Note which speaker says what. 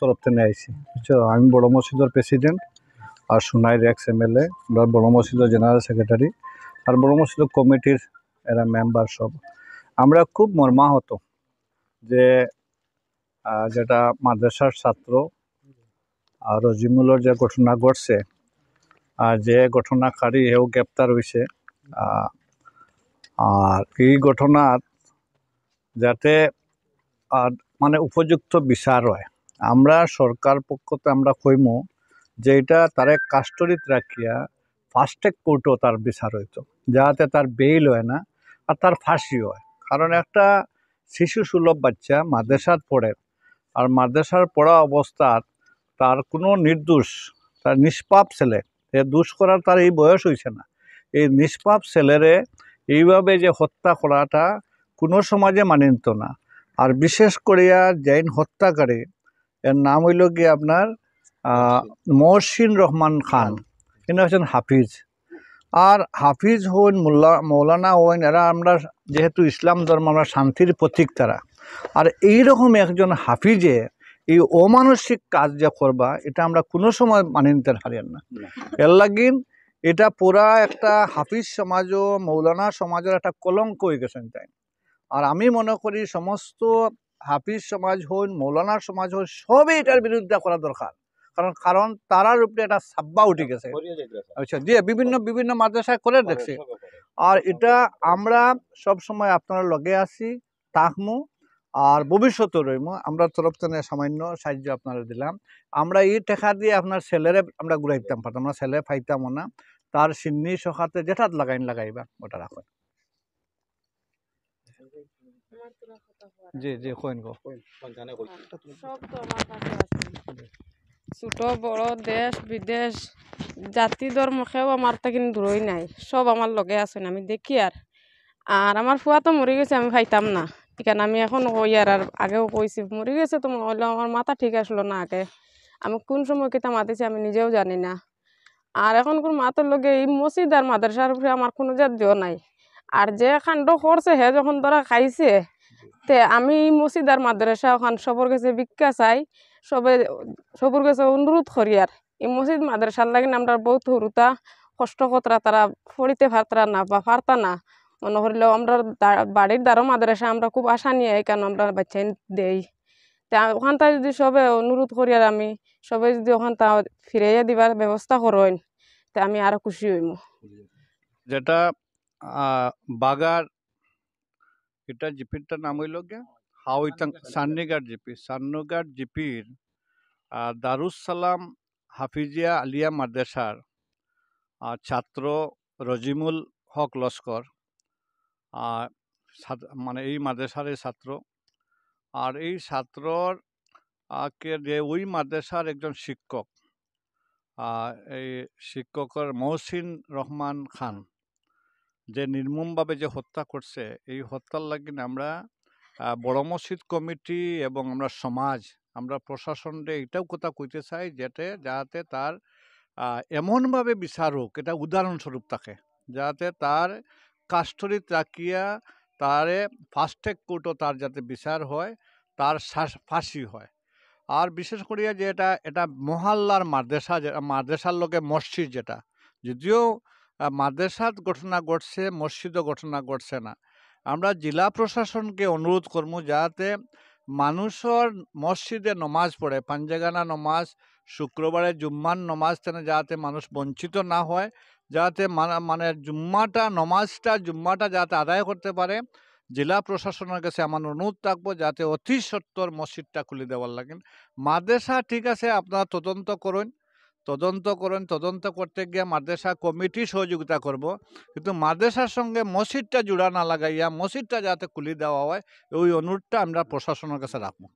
Speaker 1: তরফ থেকে আইছি বুঝছো আমি বড় মসজিদের প্রেসিডেন্ট আর সোনাইর এক্স এম এল এ বড় মসজিদের জেনারেল সেক্রেটারি আর বড় মসজিদ কমিটির এরা মেম্বার সব আমরা খুব মর্মাহত যে যেটা মাদ্রাসার ছাত্র আর রজিমুলর যে ঘটনা ঘটছে আর যে ঘটনাকারী হেও গ্রেপ্তার হয়েছে আর এই ঘটনার যাতে আর মানে উপযুক্ত বিচার হয় আমরা সরকার পক্ষতে আমরা কইম যে এটা তারে কাস্টরিত রাখিয়া ফাস্টেক কোর্টও তার বিচার হইত যাহাতে তার বেইল হয় না আর তার ফাঁসি হয় কারণ একটা শিশু সুলভ বাচ্চা মাদ্রাসাত পড়ে আর মাদ্রাসার পড়া অবস্থার তার কোনো নির্দোষ তার নিষ্পাপ ছেলে এ দোষ করার তার এই বয়স হয়েছে না এই নিষ্পাপ ছেলেরে এইভাবে যে হত্যা করাটা কোনো সমাজে মানিত না আর বিশেষ করিয়া জৈন হত্যাকারী এর নাম হইল গিয়ে আপনার মহসিন রহমান খান ইনি হচ্ছেন হাফিজ আর হাফিজ হইন মোল্লা মৌলানা হইন এরা আমরা যেহেতু ইসলাম ধর্ম আমরা শান্তির প্রতীক তারা আর এইরকম একজন হাফিজে এই অমানসিক কাজ যা করবা এটা আমরা কোনো সময় মানিয়ে নিতে পারেন না এর লাগিন এটা পুরা একটা হাফিজ সমাজ ও মৌলানা সমাজের একটা কলঙ্ক হয়ে গেছেন তাই আর আমি মনে করি সমস্ত হাফিজ সমাজ হন মৌলানার সমাজ হন সবই এটার বিরুদ্ধে করা দরকার কারণ কারণ তারার উপরে এটা সাব্বা উঠে গেছে আচ্ছা দিয়ে বিভিন্ন বিভিন্ন মাদ্রাসায় করে দেখছে আর এটা আমরা সব সময় আপনার লগে আছি তাকমু আর ভবিষ্যতে রইম আমরা তরফ থেকে সামান্য সাহায্য আপনারা দিলাম আমরা এই টেকা দিয়ে আপনার ছেলেরে আমরা ঘুরাইতাম পারতাম না ছেলে ফাইতাম না তার সিন্নি সখাতে যেটা লাগাইন লাগাইবা ওটা রাখেন
Speaker 2: জি জি কইন গো হ্যাঁ, ছোট বড় দেশ বিদেশ জাতি ধর্মকেও আমার তো কিন্তু দূরই নাই সব আমার লগে আছে আমি দেখি আর আর আমার ফুয়া তো মরে গেছে আমি খাইতাম না ঠিক আছে আমি এখন কই আর আর আগেও কইছি মরে গেছে তো হলে আমার মাথা ঠিক আসলো না আগে আমি কোন সময় কিতা মাতেছি আমি নিজেও জানি না আর এখন কোন মাতার লগে এই মসজিদ আর মাদ্রাসার উপরে আমার কোনো জাতীয় নাই আর যে খান্ড করছে হে যখন ধরা খাইছে তে আমি মসজিদার মাদ্রাসা ওখান সবর কাছে ভিক্ষা চাই সবে সবর কাছে অনুরোধ করি আর এই মসজিদ মাদ্রাসার লাগে আমরা বহুত হরুতা কষ্ট কতরা তারা ফড়িতে পারতারা না বা ফারতা না মনে হইলো আমরা বাড়ির দ্বারও মাদ্রাসা আমরা খুব আশা নিয়ে কেন আমরা বাচ্চা দেই তা ওখানটা যদি সবে অনুরোধ করি আর আমি সবে যদি ওখানটা ফিরাইয়া দিবার ব্যবস্থা করেন তা আমি আরও খুশি হইম
Speaker 1: যেটা বাগার এটা জিপিরটার নাম হইল গে হাওইতাং সান্নিগার জিপি সান্নগার জিপির দারুসালাম হাফিজিয়া আলিয়া মাদ্রাসার ছাত্র রজিমুল হক লস্কর মানে এই মাদ্রাসার ছাত্র আর এই ছাত্রর কে যে ওই মাদ্রাসার একজন শিক্ষক এই শিক্ষকর মহসিন রহমান খান যে নির্মমভাবে যে হত্যা করছে এই হত্যার লাগিন আমরা বড় মসজিদ কমিটি এবং আমরা সমাজ আমরা প্রশাসনরে এটাও কথা কইতে চাই যাতে যাতে তার এমনভাবে বিচার হোক এটা উদাহরণস্বরূপ থাকে যাতে তার কাস্টরি তাকিয়া তারে ফাস্ট্যাগ কোর্টও তার যাতে বিচার হয় তার ফাঁসি হয় আর বিশেষ করিয়া যে এটা এটা মহাল্লার মাদ্রাসা মাদ্রাসার লোকে মসজিদ যেটা যদিও মাদ্রাসার ঘটনা ঘটছে মসজিদও ঘটনা ঘটছে না আমরা জেলা প্রশাসনকে অনুরোধ করবো যাতে মানুষের মসজিদে নমাজ পড়ে পাঞ্জাগানা নমাজ শুক্রবারে জুম্মান নমাজ তেনে যাতে মানুষ বঞ্চিত না হয় যাতে মানে জুম্মাটা নমাজটা জুম্মাটা যাতে আদায় করতে পারে জেলা প্রশাসনের কাছে আমার অনুরোধ থাকবো যাতে অতি সত্তর মসজিদটা খুলে দেওয়ার লাগেন মাদ্রাসা ঠিক আছে আপনারা তদন্ত করুন তদন্ত করেন তদন্ত করতে গিয়ে মাদ্রাসা কমিটি সহযোগিতা করব কিন্তু মাদ্রাসার সঙ্গে মসজিদটা জুড়া না লাগাইয়া মসজিদটা যাতে খুলে দেওয়া হয় ওই অনুরোধটা আমরা প্রশাসনের কাছে রাখবো